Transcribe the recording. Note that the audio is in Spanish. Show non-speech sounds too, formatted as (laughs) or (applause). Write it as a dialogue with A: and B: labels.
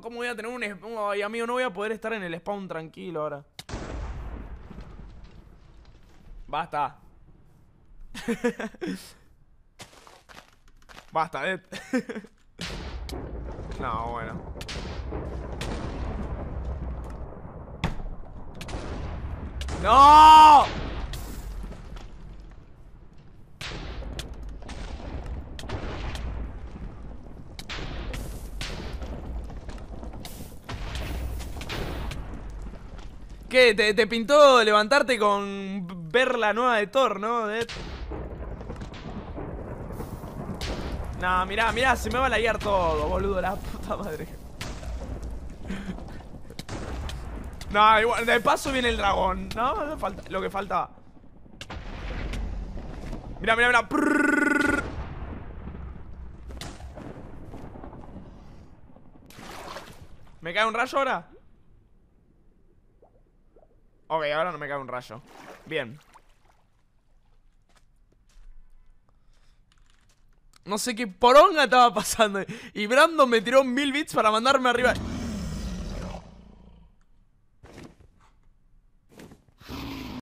A: ¿Cómo voy a tener un spawn? Oh, ay, amigo, no voy a poder estar en el spawn tranquilo ahora.
B: Basta. (laughs) Basta, Ed. (laughs) no, bueno.
C: ¡No!
A: ¿Qué? Te, pintó levantarte con ver la nueva de Thor, ¿no? Nah, No, mirá, mirá, se me va a laguear todo, boludo, la puta madre. No, igual, de paso viene el dragón, ¿no? falta, lo que falta. Mira, mira, mira. ¿Me cae un rayo ahora? Ok, ahora no me cae un rayo Bien No sé qué poronga estaba pasando Y Brando me tiró mil bits para mandarme arriba